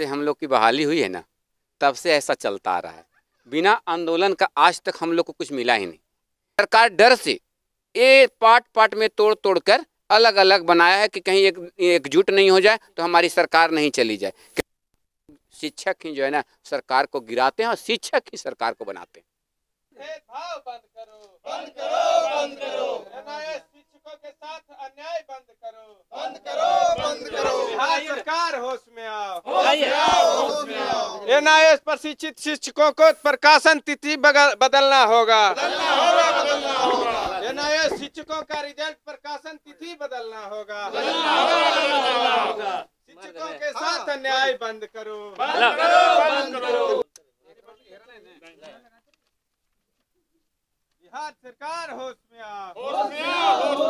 से हम लोग की बहाली हुई है ना तब से ऐसा चलता आ रहा है बिना आंदोलन का आज तक हम लोग को कुछ मिला ही नहीं सरकार डर से ये पार्ट पार्ट में तोड़ तोड़ कर अलग अलग बनाया है कि कहीं एक एकजुट नहीं हो जाए तो हमारी सरकार नहीं चली जाए शिक्षक ही जो है ना सरकार को गिराते हैं और शिक्षक ही सरकार को बनाते हैं योजना इस शिक्षकों को प्रकाशन तिथि बदलना होगा योजना है शिक्षकों का रिजल्ट प्रकाशन तिथि बदलना होगा शिक्षकों के साथ न्याय बंद करो बिहार सरकार होश में आओ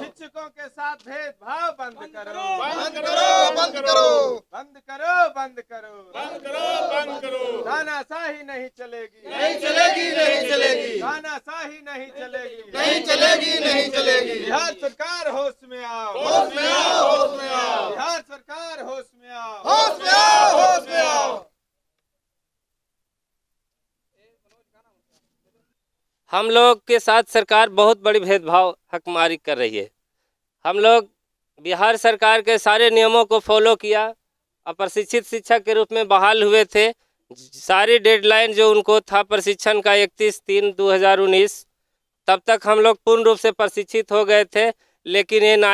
शिक्षकों के साथ भेदभाव बंद करो बंद करो बंद करो बंद करो बंद करो बंद करो बंद करो शाही नहीं चलेगी नहीं चलेगी नहीं चलेगी शाही नहीं चलेगी नहीं चलेगी नहीं चलेगी बिहार सरकार होश में आओ होश में आओ होश में आओ बिहार सरकार होश में आओ होश में आओ होश में आओ हम लोग के साथ सरकार बहुत बड़ी भेदभाव हकमारी कर रही है हम लोग बिहार सरकार के सारे नियमों को फॉलो किया और प्रशिक्षित शिक्षक के रूप में बहाल हुए थे सारी डेडलाइन जो उनको था प्रशिक्षण का इकतीस तीन दो हज़ार उन्नीस तब तक हम लोग पूर्ण रूप से प्रशिक्षित हो गए थे लेकिन एन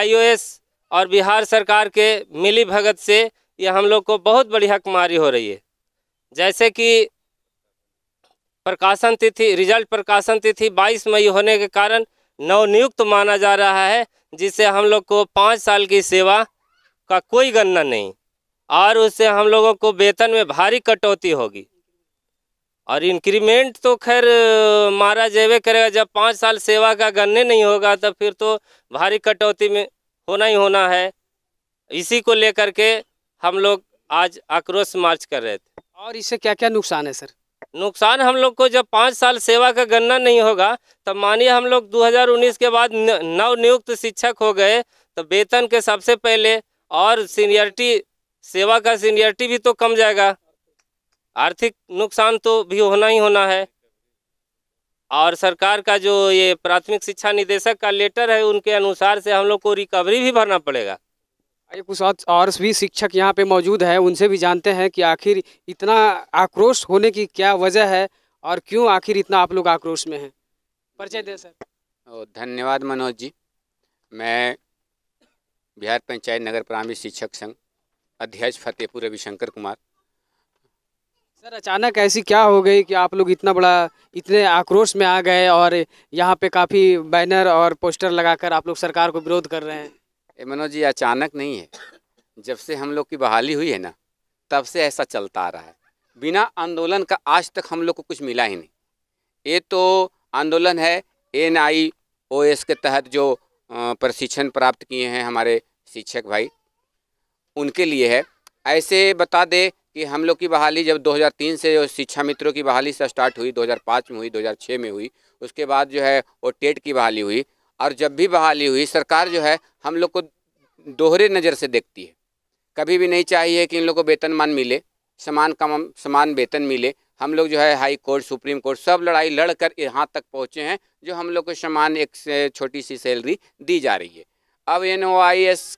और बिहार सरकार के मिली भगत से ये हम लोग को बहुत बड़ी हकमारी हो रही है जैसे कि प्रकाशन तिथि रिजल्ट प्रकाशन तिथि 22 मई होने के कारण नवनियुक्त माना जा रहा है जिससे हम लोग को पाँच साल की सेवा का कोई गणना नहीं और उससे हम लोगों को वेतन में भारी कटौती होगी और इंक्रीमेंट तो खैर मारा जेवे करेगा जब पाँच साल सेवा का गन्ने नहीं होगा तो फिर तो भारी कटौती में होना ही होना है इसी को लेकर के हम लोग आज आक्रोश मार्च कर रहे थे और इससे क्या क्या नुकसान है सर नुकसान हम लोग को जब पाँच साल सेवा का गन्ना नहीं होगा तब मानिए हम लोग 2019 के बाद नवनियुक्त शिक्षक हो गए तो वेतन के सबसे पहले और सीनियरिटी सेवा का सीनियरिटी भी तो कम जाएगा आर्थिक नुकसान तो भी होना ही होना है और सरकार का जो ये प्राथमिक शिक्षा निदेशक का लेटर है उनके अनुसार से हम लोग को रिकवरी भी भरना पड़ेगा भाई कुछ और भी शिक्षक यहाँ पे मौजूद है उनसे भी जानते हैं कि आखिर इतना आक्रोश होने की क्या वजह है और क्यों आखिर इतना आप लोग आक्रोश में हैं परिचय दें सर धन्यवाद मनोज जी मैं बिहार पंचायत नगर प्रारंभिक शिक्षक संघ अध्यक्ष फतेहपुर रविशंकर कुमार सर अचानक ऐसी क्या हो गई कि आप लोग इतना बड़ा इतने आक्रोश में आ गए और यहाँ पे काफ़ी बैनर और पोस्टर लगाकर आप लोग सरकार को विरोध कर रहे हैं ये मनोज जी अचानक नहीं है जब से हम लोग की बहाली हुई है ना तब से ऐसा चलता आ रहा है बिना आंदोलन का आज तक हम लोग को कुछ मिला ही नहीं ये तो आंदोलन है एन आई ओ एस के तहत जो प्रशिक्षण प्राप्त किए हैं हमारे शिक्षक भाई उनके लिए है ऐसे बता दे कि हम लोग की बहाली जब 2003 से शिक्षा मित्रों की बहाली से स्टार्ट हुई 2005 में हुई 2006 में हुई उसके बाद जो है वो टेट की बहाली हुई और जब भी बहाली हुई सरकार जो है हम लोग को दोहरे नज़र से देखती है कभी भी नहीं चाहिए कि इन लोग को वेतन मान मिले समान कम समान वेतन मिले हम लोग जो है हाई कोर्ट सुप्रीम कोर्ट सब लड़ाई लड़कर यहाँ तक पहुँचे हैं जो हम लोग को समान एक से छोटी सी सैलरी दी जा रही है अब एन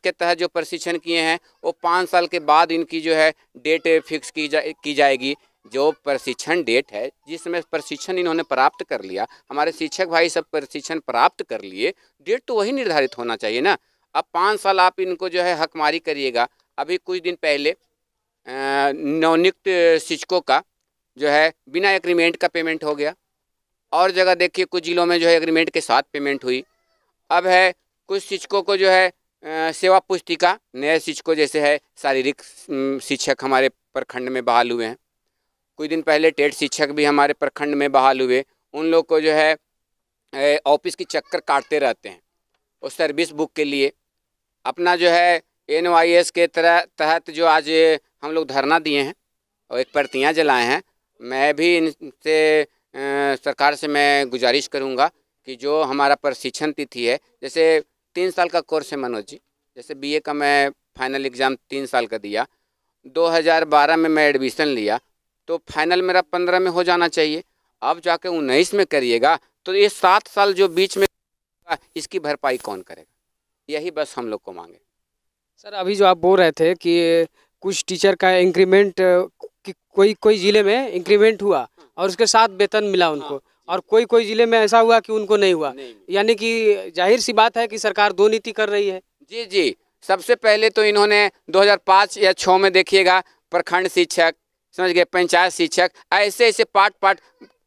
के तहत जो प्रशिक्षण किए हैं वो पाँच साल के बाद इनकी जो है डेट फिक्स की जा की जाएगी जो प्रशिक्षण डेट है जिस समय प्रशिक्षण इन्होंने प्राप्त कर लिया हमारे शिक्षक भाई सब प्रशिक्षण प्राप्त कर लिए डेट तो वही निर्धारित होना चाहिए ना अब पाँच साल आप इनको जो है हकमारी करिएगा अभी कुछ दिन पहले नवनियुक्त शिक्षकों का जो है बिना एग्रीमेंट का पेमेंट हो गया और जगह देखिए कुछ ज़िलों में जो है एग्रीमेंट के साथ पेमेंट हुई अब है कुछ शिक्षकों को जो है सेवा पुस्तिका नए शिक्षकों जैसे है शारीरिक शिक्षक हमारे प्रखंड में बहाल हुए हैं कुछ दिन पहले टेट शिक्षक भी हमारे प्रखंड में बहाल हुए उन लोग को जो है ऑफिस की चक्कर काटते रहते हैं और सर्विस बुक के लिए अपना जो है एन के तरह तहत जो आज हम लोग धरना दिए हैं और एक पर्तियाँ जलाए हैं मैं भी इनसे सरकार से मैं गुजारिश करूँगा कि जो हमारा प्रशिक्षण तिथि है जैसे तीन साल का कोर्स है मनोज जी जैसे बीए का मैं फाइनल एग्ज़ाम तीन साल का दिया 2012 में मैं एडमिशन लिया तो फाइनल मेरा पंद्रह में हो जाना चाहिए अब जाके उन्नीस में करिएगा तो ये सात साल जो बीच में इसकी भरपाई कौन करेगा यही बस हम लोग को मांगे सर अभी जो आप बोल रहे थे कि कुछ टीचर का इंक्रीमेंट कि कोई कोई ज़िले में इंक्रीमेंट हुआ हाँ। और उसके साथ वेतन मिला उनको हाँ, और कोई कोई ज़िले में ऐसा हुआ कि उनको नहीं हुआ यानी कि जाहिर सी बात है कि सरकार दो नीति कर रही है जी जी सबसे पहले तो इन्होंने 2005 या 6 में देखिएगा प्रखंड शिक्षक समझ गए पंचायत शिक्षक ऐसे ऐसे पार्ट पार्ट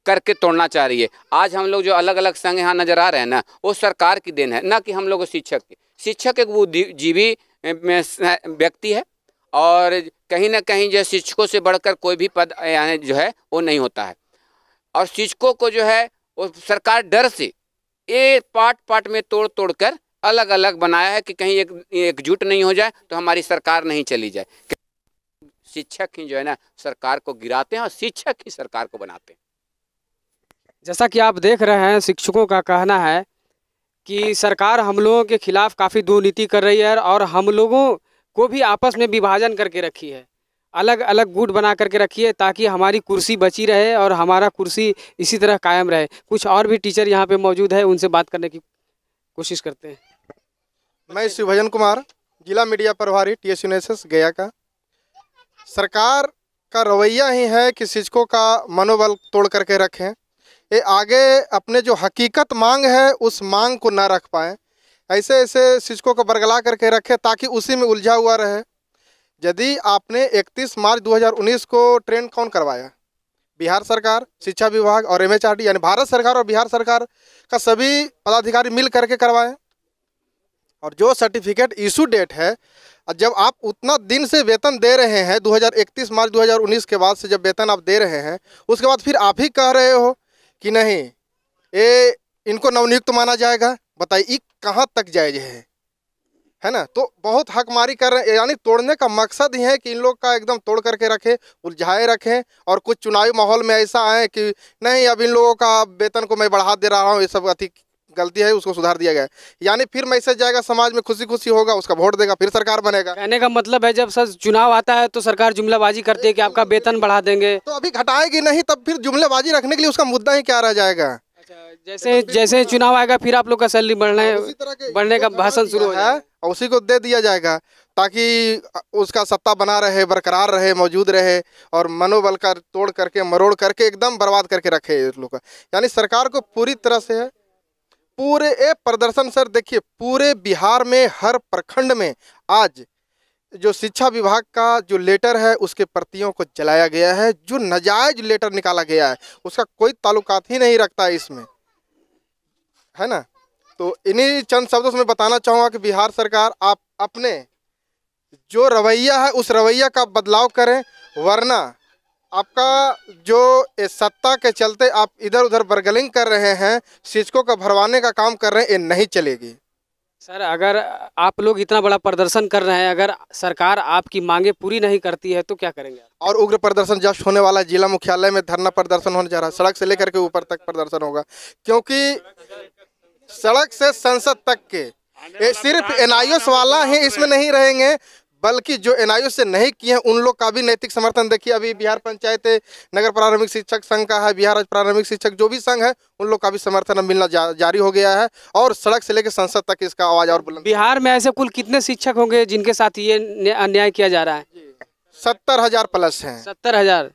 करके तोड़ना चाह रही है आज हम लोग जो अलग अलग संघ यहाँ नजर आ रहे हैं ना वो सरकार की देन है ना कि हम लोग शिक्षक की शिक्षक एक बुद्धिजीवी व्यक्ति है और कहीं ना कहीं जो शिक्षकों से बढ़कर कोई भी पद यानी जो है वो नहीं होता है और शिक्षकों को जो है वो सरकार डर से ये पार्ट पार्ट में तोड़ तोड़ कर अलग अलग बनाया है कि कहीं एक एकजुट नहीं हो जाए तो हमारी सरकार नहीं चली जाए शिक्षक ही जो है ना सरकार को गिराते हैं और शिक्षक ही सरकार को बनाते हैं जैसा कि आप देख रहे हैं शिक्षकों का कहना है कि सरकार हम लोगों के खिलाफ काफ़ी दुर्नीति कर रही है और हम लोगों को भी आपस में विभाजन करके रखी है अलग अलग गुट बना करके रखी है ताकि हमारी कुर्सी बची रहे और हमारा कुर्सी इसी तरह कायम रहे कुछ और भी टीचर यहाँ पे मौजूद है उनसे बात करने की कोशिश करते हैं मैं शिवभजन कुमार जिला मीडिया प्रभारी टी एस गया का सरकार का रवैया ही है कि शिक्षकों का मनोबल तोड़ करके रखें ये आगे अपने जो हकीकत मांग है उस मांग को ना रख पाएँ ऐसे ऐसे शिक्षकों को बरगला करके रखें ताकि उसी में उलझा हुआ रहे यदि आपने 31 मार्च 2019 को ट्रेन कौन करवाया बिहार सरकार शिक्षा विभाग और एमएचआरडी यानी भारत सरकार और बिहार सरकार का सभी पदाधिकारी मिल करके करवाएं और जो सर्टिफिकेट इशू डेट है जब आप उतना दिन से वेतन दे रहे हैं 2031 मार्च 2019 के बाद से जब वेतन आप दे रहे हैं उसके बाद फिर आप ही कह रहे हो कि नहीं ये इनको नवनियुक्त माना जाएगा बताइए कहाँ तक जायज है है ना तो बहुत हकमारी कर रहे हैं यानी तोड़ने का मकसद ही है कि इन लोग का एकदम तोड़ करके रखें उलझाए रखें और कुछ चुनावी माहौल में ऐसा आए कि नहीं अब इन लोगों का वेतन को मैं बढ़ा दे रहा हूँ ये सब अति गलती है उसको सुधार दिया गया है यानी फिर मैसेज जाएगा समाज में खुशी खुशी होगा उसका वोट देगा फिर सरकार बनेगा कहने का मतलब है जब सर चुनाव आता है तो सरकार जुमलेबाजी करती है कि आपका वेतन बढ़ा देंगे तो अभी घटाएगी नहीं तब फिर जुमलेबाजी रखने के लिए उसका मुद्दा ही क्या रह जाएगा अच्छा, जैसे जैसे चुनाव आएगा फिर आप लोग का सैलरी बढ़ने हाँ, बढ़ने का भाषण शुरू है उसी को दे दिया जाएगा ताकि उसका सत्ता बना रहे बरकरार रहे मौजूद रहे और मनोबल का तोड़ करके मरोड़ करके एकदम बर्बाद करके रखे लोग का यानी सरकार को पूरी तरह से पूरे ए प्रदर्शन सर देखिए पूरे बिहार में हर प्रखंड में आज जो शिक्षा विभाग का जो लेटर है उसके प्रतियों को जलाया गया है जो नजायज लेटर निकाला गया है उसका कोई ताल्लुकात ही नहीं रखता है इसमें है ना तो इन्हीं चंद शब्दों से मैं बताना चाहूँगा कि बिहार सरकार आप अपने जो रवैया है उस रवैया का बदलाव करें वरना आपका जो सत्ता के चलते आप इधर उधर बर्गलिंग कर रहे हैं शिक्षकों का भरवाने का काम कर रहे हैं ये नहीं चलेगी सर अगर आप लोग इतना बड़ा प्रदर्शन कर रहे हैं अगर सरकार आपकी मांगे पूरी नहीं करती है तो क्या करेंगे और उग्र प्रदर्शन जस्ट होने वाला जिला मुख्यालय में धरना प्रदर्शन होने जा रहा है सड़क से लेकर के ऊपर तक प्रदर्शन होगा क्योंकि सड़क से संसद तक के सिर्फ एनआईओस वाला ही इसमें नहीं रहेंगे बल्कि जो एन से नहीं किए हैं उन लोग का भी नैतिक समर्थन देखिए अभी बिहार पंचायत नगर प्रारंभिक शिक्षक संघ का है बिहार राज्य प्रारंभिक शिक्षक जो भी संघ है उन लोग का भी समर्थन मिलना जा, जारी हो गया है और सड़क से लेकर संसद तक इसका आवाज़ और बुलंद बिहार में ऐसे कुल कितने शिक्षक होंगे जिनके साथ ये अन्याय किया जा रहा है सत्तर हज़ार प्लस हैं सत्तर हज़ार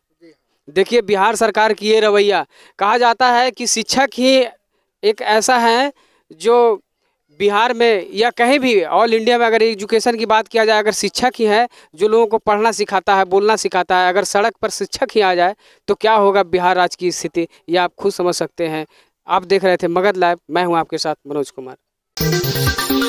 देखिए बिहार सरकार की ये रवैया कहा जाता है कि शिक्षक ही एक ऐसा है जो बिहार में या कहीं भी ऑल इंडिया में अगर एजुकेशन की बात किया जाए अगर शिक्षक ही है जो लोगों को पढ़ना सिखाता है बोलना सिखाता है अगर सड़क पर शिक्षक ही आ जाए तो क्या होगा बिहार राज्य की स्थिति यह आप खुद समझ सकते हैं आप देख रहे थे मगध लाइव मैं हूं आपके साथ मनोज कुमार